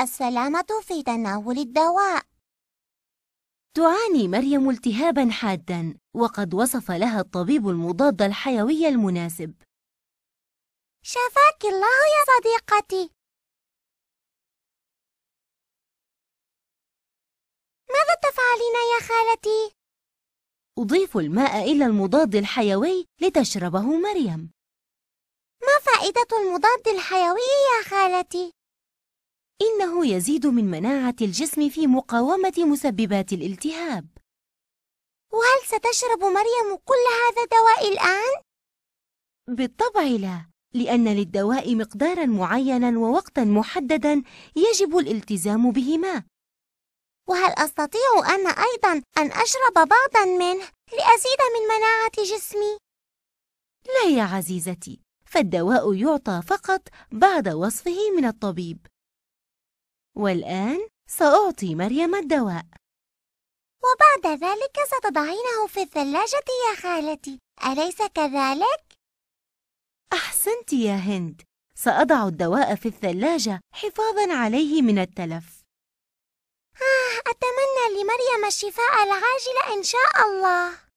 السلامة في تناول الدواء تعاني مريم التهابا حادا وقد وصف لها الطبيب المضاد الحيوي المناسب شفاك الله يا صديقتي ماذا تفعلين يا خالتي؟ أضيف الماء إلى المضاد الحيوي لتشربه مريم ما فائدة المضاد الحيوي يا خالتي؟ إنه يزيد من مناعة الجسم في مقاومة مسببات الالتهاب وهل ستشرب مريم كل هذا الدواء الآن؟ بالطبع لا لأن للدواء مقدارا معينا ووقتا محددا يجب الالتزام بهما وهل أستطيع أنا أيضا أن أشرب بعضا منه لأزيد من مناعة جسمي؟ لا يا عزيزتي فالدواء يعطى فقط بعد وصفه من الطبيب والآن سأعطي مريم الدواء وبعد ذلك ستضعينه في الثلاجة يا خالتي أليس كذلك؟ أحسنت يا هند سأضع الدواء في الثلاجة حفاظاً عليه من التلف آه أتمنى لمريم الشفاء العاجل إن شاء الله